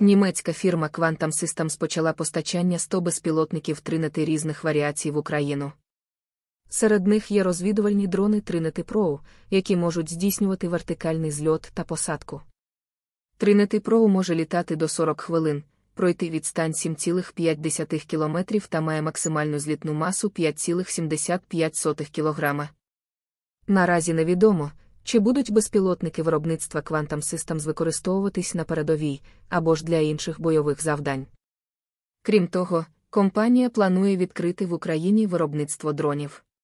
Німецька фірма Quantum Systems почала постачання 100 безпілотників тринети різних варіацій в Україну. Серед них є розвідувальні дрони Тринети Pro, які можуть здійснювати вертикальний зльот та посадку. Тринети Pro може літати до 40 хвилин, пройти відстань 7,5 км та має максимальну злітну масу 5,75 кг. Наразі невідомо. Чи будуть безпілотники виробництва Quantum Systems використовуватись на передовій або ж для інших бойових завдань? Крім того, компанія планує відкрити в Україні виробництво дронів.